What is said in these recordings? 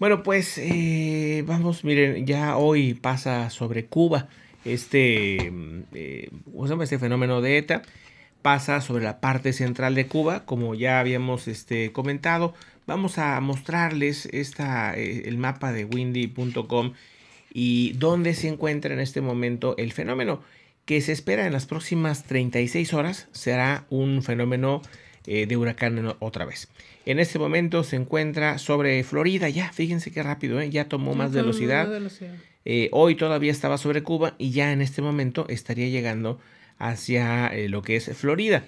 Bueno, pues eh, vamos, miren, ya hoy pasa sobre Cuba este, mm, eh, este fenómeno de ETA, pasa sobre la parte central de Cuba, como ya habíamos este, comentado. Vamos a mostrarles esta, eh, el mapa de windy.com y dónde se encuentra en este momento el fenómeno, que se espera en las próximas 36 horas será un fenómeno eh, de huracán otra vez. En este momento se encuentra sobre Florida, ya, fíjense qué rápido, ¿eh? ya tomó más velocidad. Eh, hoy todavía estaba sobre Cuba y ya en este momento estaría llegando hacia lo que es Florida.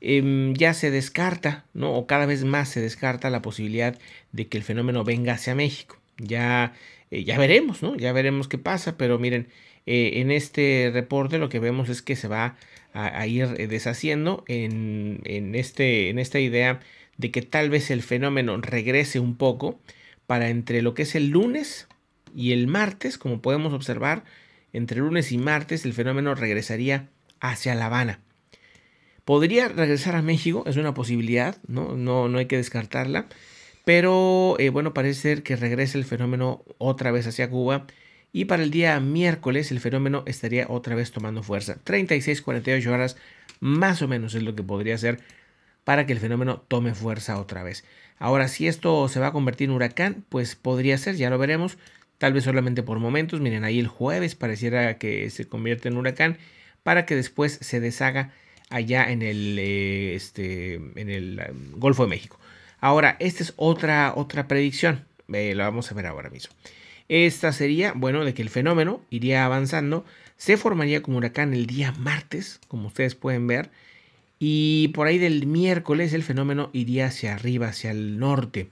Em, ya se descarta, ¿no? O cada vez más se descarta la posibilidad de que el fenómeno venga hacia México ya, eh, ya veremos, ¿no? Ya veremos qué pasa, pero miren, eh, en este reporte lo que vemos es que se va a, ir eh, deshaciendo este, en, esta idea de que tal vez el fenómeno regrese un poco para entre lo que es el lunes y el martes, como podemos observar, entre lunes y martes el fenómeno regresaría hacia La Habana. ¿Podría regresar a México? Es una posibilidad, No, no hay que descartarla. Pero eh, bueno, parece ser que regrese el fenómeno otra vez hacia Cuba. Y para el día miércoles el fenómeno estaría otra vez tomando fuerza. 36, 48 horas más o menos es lo que podría ser para que el fenómeno tome fuerza otra vez. Ahora, si esto se va a convertir en huracán, pues podría ser, ya lo veremos. Tal vez solamente por momentos. Miren, ahí el jueves pareciera que se convierte en huracán para que después se deshaga allá en el, eh, este, en el um, Golfo de México. Ahora, esta es otra, otra predicción. Eh, la vamos a ver ahora mismo. Esta sería, bueno, de que el fenómeno iría avanzando. Se formaría como huracán el día martes, como ustedes pueden ver. Y por ahí del miércoles el fenómeno iría hacia arriba, hacia el norte.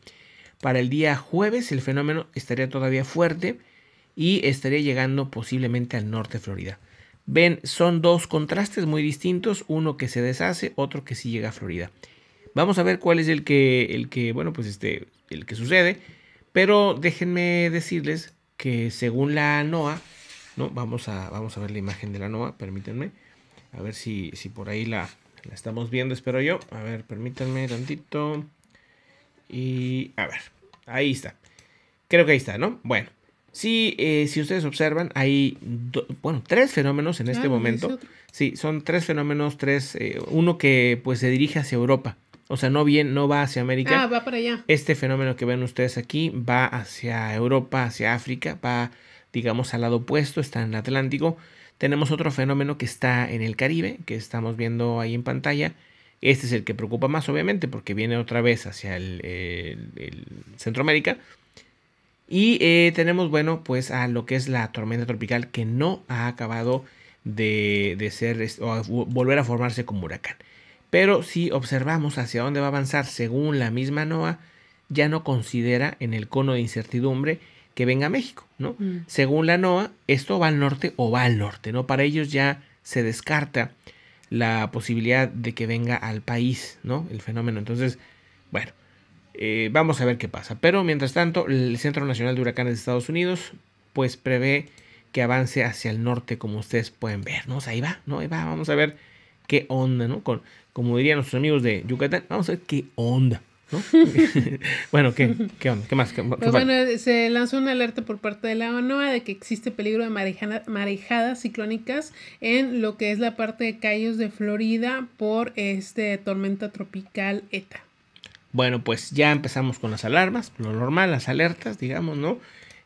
Para el día jueves el fenómeno estaría todavía fuerte y estaría llegando posiblemente al norte de Florida. Ven, son dos contrastes muy distintos, uno que se deshace, otro que sí llega a Florida. Vamos a ver cuál es el que, el que, bueno, pues este, el que sucede. Pero déjenme decirles que según la NOAA, ¿no? Vamos a, vamos a ver la imagen de la NOAA, permítanme. A ver si, si por ahí la, estamos viendo, espero yo. A ver, permítanme tantito. Y a ver, ahí está. Creo que ahí está, ¿no? Bueno, sí, eh, si ustedes observan, hay, bueno, tres fenómenos en este ah, momento. Sí, son tres fenómenos, tres, eh, uno que pues se dirige hacia Europa, o sea, no bien, no va hacia América. Ah, va para allá. Este fenómeno que ven ustedes aquí va hacia Europa, hacia África, va, digamos, al lado opuesto, está en el Atlántico. Tenemos otro fenómeno que está en el Caribe, que estamos viendo ahí en pantalla. Este es el que preocupa más, obviamente, porque viene otra vez hacia el, Centroamérica. Y eh, tenemos, bueno, pues a lo que es la tormenta tropical que no ha acabado de, de ser volver a formarse como huracán. Pero si observamos hacia dónde va a avanzar según la misma NOAA, ya no considera en el cono de incertidumbre que venga a México, ¿no? Mm. Según la NOAA, esto va al norte o va al norte, ¿no? Para ellos ya se descarta la posibilidad de que venga al país, ¿no? El fenómeno. Entonces, bueno, eh, vamos a ver qué pasa. Pero mientras tanto, el Centro Nacional de Huracanes de Estados Unidos, pues prevé que avance hacia el norte, como ustedes pueden ver, ¿no? ahí va, ¿no? Ahí va, vamos a ver qué onda, ¿no? como dirían nuestros amigos de Yucatán, vamos a ver qué onda. ¿No? bueno, ¿qué, onda? ¿Qué más? Pues bueno, se lanzó una alerta por parte de la ONUA de que existe peligro de marejadas ciclónicas en lo que es la parte de Cayos de Florida por este tormenta tropical ETA. Bueno, pues ya empezamos con las alarmas, lo normal, las alertas, digamos, ¿no?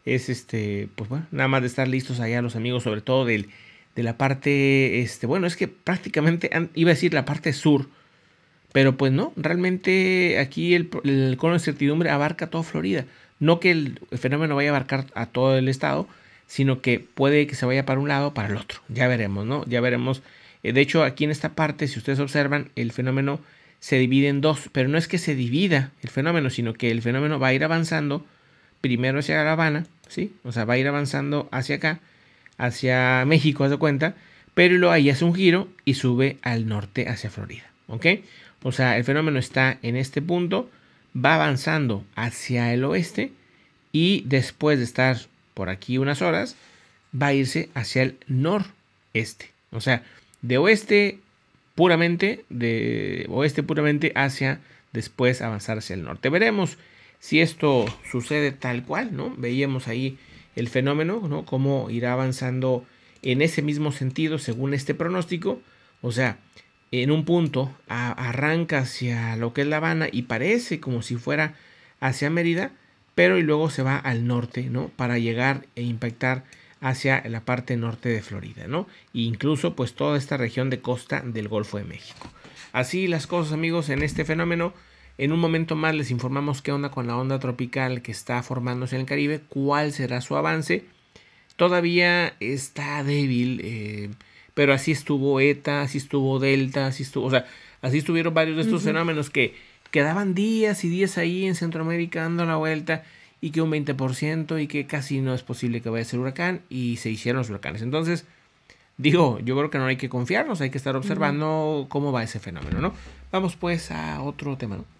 Es este, pues bueno, nada más de estar listos allá los amigos, sobre todo del de la parte, este, bueno, es que prácticamente iba a decir la parte sur, pero pues no, realmente aquí el, el cono de certidumbre abarca toda Florida. No que el fenómeno vaya a abarcar a todo el estado, sino que puede que se vaya para un lado o para el otro. Ya veremos, ¿no? Ya veremos. Eh, de hecho, aquí en esta parte, si ustedes observan, el fenómeno se divide en dos, pero no es que se divida el fenómeno, sino que el fenómeno va a ir avanzando primero hacia La Habana, ¿sí? O sea, va a ir avanzando hacia acá hacia México, de cuenta, pero luego ahí hace un giro y sube al norte hacia Florida. ¿Ok? O sea, el fenómeno está en este punto, va avanzando hacia el oeste y después de estar por aquí unas horas, va a irse hacia el noreste. O sea, de oeste puramente, de oeste puramente hacia después avanzar hacia el norte. Veremos si esto sucede tal cual, ¿no? Veíamos ahí el fenómeno, ¿no? Cómo irá avanzando en ese mismo sentido según este pronóstico. O sea, en un punto arranca hacia lo que es La Habana y parece como si fuera hacia Mérida, pero y luego se va al norte, ¿no? Para llegar e impactar hacia la parte norte de Florida, ¿no? E incluso pues toda esta región de costa del Golfo de México. Así las cosas amigos en este fenómeno en un momento más les informamos qué onda con la onda tropical que está formándose en el Caribe, cuál será su avance. Todavía está débil, eh, pero así estuvo ETA, así estuvo Delta, así estuvo, o sea, así estuvieron varios de estos fenómenos que quedaban días y días ahí en Centroamérica dando la vuelta y que un 20% y que casi no es posible que vaya a ser huracán y se hicieron los huracanes. Entonces, digo, yo creo que no hay que confiarnos, hay que estar observando cómo va ese fenómeno, ¿no? Vamos pues a otro tema, ¿no?